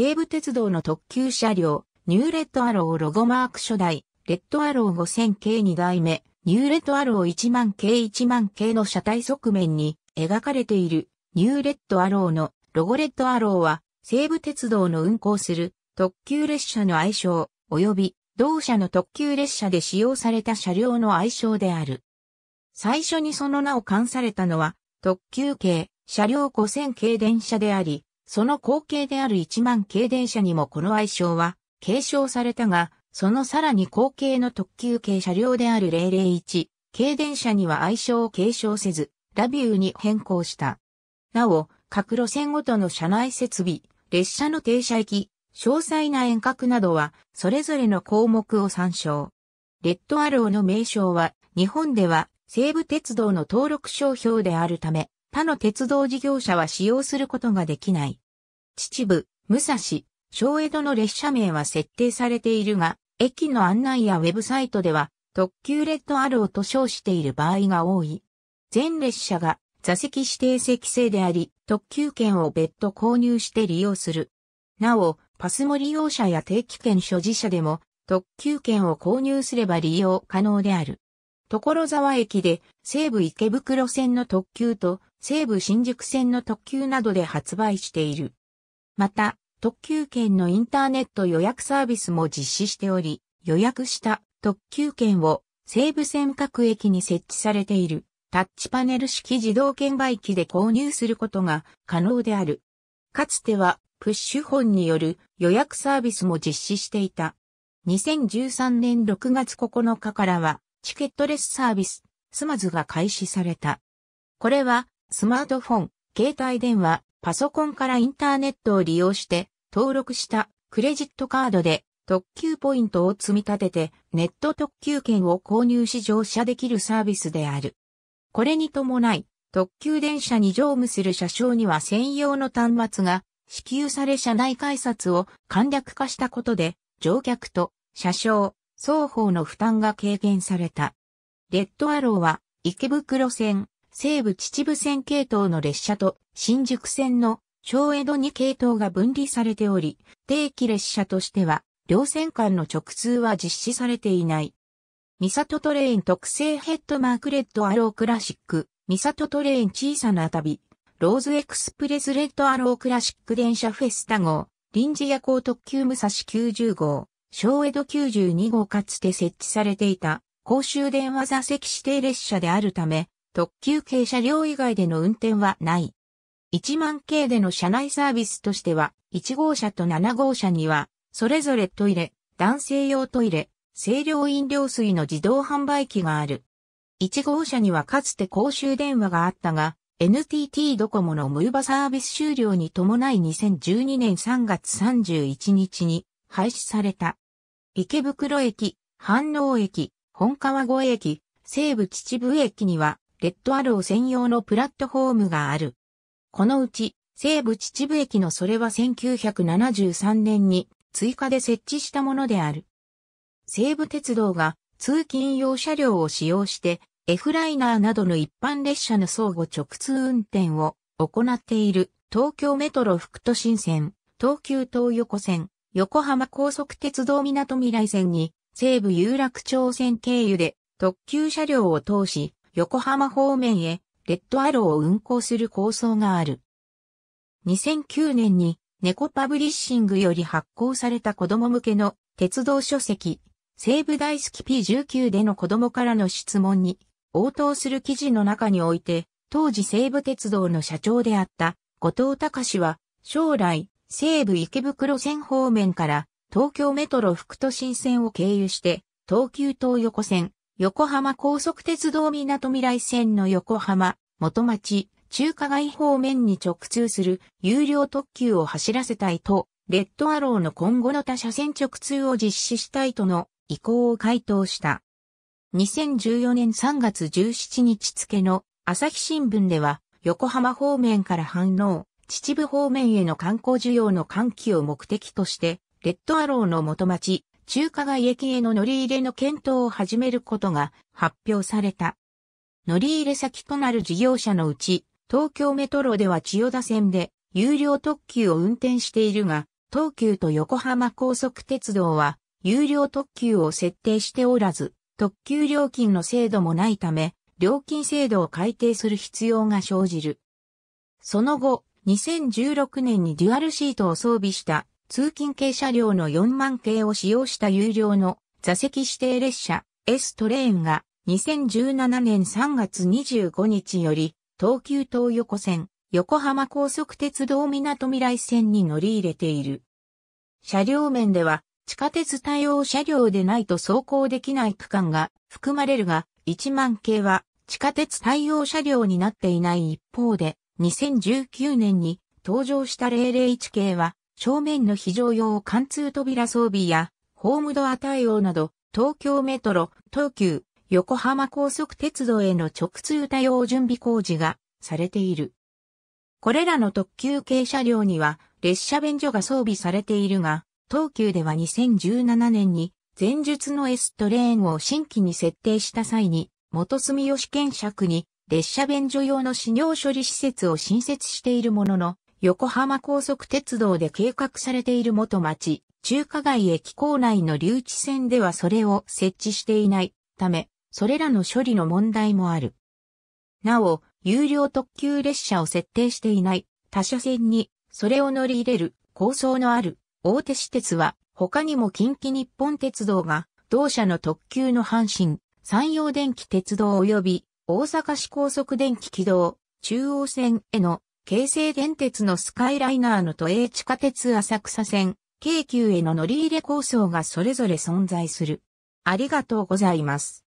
西武鉄道の特急車両、ニューレッドアローロゴマーク初代、レッドアロー5000系2代目、ニューレッドアロー1万系1万系の車体側面に描かれているニューレッドアローのロゴレッドアローは西武鉄道の運行する特急列車の愛称及び同社の特急列車で使用された車両の愛称である。最初にその名を冠されたのは特急系車両5000系電車であり、その後継である1万軽電車にもこの愛称は継承されたが、そのさらに後継の特急系車両である001、軽電車には愛称を継承せず、ラビューに変更した。なお、各路線ごとの車内設備、列車の停車駅、詳細な遠隔などは、それぞれの項目を参照。レッドアローの名称は、日本では西武鉄道の登録商標であるため、他の鉄道事業者は使用することができない。秩父、武蔵、小江戸の列車名は設定されているが、駅の案内やウェブサイトでは、特急レッドアローと称している場合が多い。全列車が座席指定席制であり、特急券を別途購入して利用する。なお、パスも利用者や定期券所持者でも、特急券を購入すれば利用可能である。所沢駅で西武池袋線の特急と西武新宿線の特急などで発売している。また、特急券のインターネット予約サービスも実施しており、予約した特急券を西武線各駅に設置されているタッチパネル式自動券売機で購入することが可能である。かつてはプッシュ本による予約サービスも実施していた。2013年6月9日からはチケットレスサービス、スマズが開始された。これは、スマートフォン、携帯電話、パソコンからインターネットを利用して、登録したクレジットカードで特急ポイントを積み立てて、ネット特急券を購入し乗車できるサービスである。これに伴い、特急電車に乗務する車掌には専用の端末が支給され車内改札を簡略化したことで、乗客と車掌、双方の負担が軽減された。レッドアローは池袋線、西武秩父線系統の列車と新宿線の小江戸に系統が分離されており、定期列車としては両線間の直通は実施されていない。ミサトトレイン特製ヘッドマークレッドアロークラシック、ミサトトレイン小さな旅、ローズエクスプレスレッドアロークラシック電車フェスタ号、臨時夜行特急武蔵90号、小江戸92号かつて設置されていた公衆電話座席指定列車であるため、特急系車両以外での運転はない。1万系での車内サービスとしては、1号車と7号車には、それぞれトイレ、男性用トイレ、清涼飲料水の自動販売機がある。1号車にはかつて公衆電話があったが、NTT ドコモのムーバサービス終了に伴い2012年3月31日に廃止された。池袋駅、飯能駅、本川越駅、西武秩父駅には、レッドアロー専用のプラットフォームがある。このうち、西武秩父駅のそれは1973年に追加で設置したものである。西武鉄道が通勤用車両を使用して F ライナーなどの一般列車の相互直通運転を行っている東京メトロ副都心線、東急東横線、横浜高速鉄道港未来線に西武有楽町線経由で特急車両を通し横浜方面へレッドアローを運行する構想がある。2009年に猫パブリッシングより発行された子供向けの鉄道書籍西武大好き P19 での子供からの質問に応答する記事の中において当時西武鉄道の社長であった後藤隆は将来西武池袋線方面から東京メトロ副都心線を経由して、東急東横線、横浜高速鉄道港未来線の横浜、元町、中華街方面に直通する有料特急を走らせたいと、レッドアローの今後の他車線直通を実施したいとの意向を回答した。2014年3月17日付の朝日新聞では横浜方面から反応、秩父方面への観光需要の喚起を目的として、レッドアローの元町、中華街駅への乗り入れの検討を始めることが発表された。乗り入れ先となる事業者のうち、東京メトロでは千代田線で有料特急を運転しているが、東急と横浜高速鉄道は有料特急を設定しておらず、特急料金の制度もないため、料金制度を改定する必要が生じる。その後、2016年にデュアルシートを装備した通勤系車両の4万系を使用した有料の座席指定列車 S トレーンが2017年3月25日より東急東横線横浜高速鉄道港未来線に乗り入れている。車両面では地下鉄対応車両でないと走行できない区間が含まれるが1万系は地下鉄対応車両になっていない一方で2019年に登場した001系は、正面の非常用貫通扉装備や、ホームドア対応など、東京メトロ、東急、横浜高速鉄道への直通対応準備工事がされている。これらの特急系車両には列車便所が装備されているが、東急では2017年に前述の S トレーンを新規に設定した際に、元住吉検釈に列車便所用の資料処理施設を新設しているものの、横浜高速鉄道で計画されている元町、中華街駅構内の留置線ではそれを設置していないため、それらの処理の問題もある。なお、有料特急列車を設定していない他車線にそれを乗り入れる構想のある大手私鉄は他にも近畿日本鉄道が同社の特急の阪神、山陽電気鉄道及び大阪市高速電気軌道、中央線への、京成電鉄のスカイライナーの都営地下鉄浅草線、京急への乗り入れ構想がそれぞれ存在する。ありがとうございます。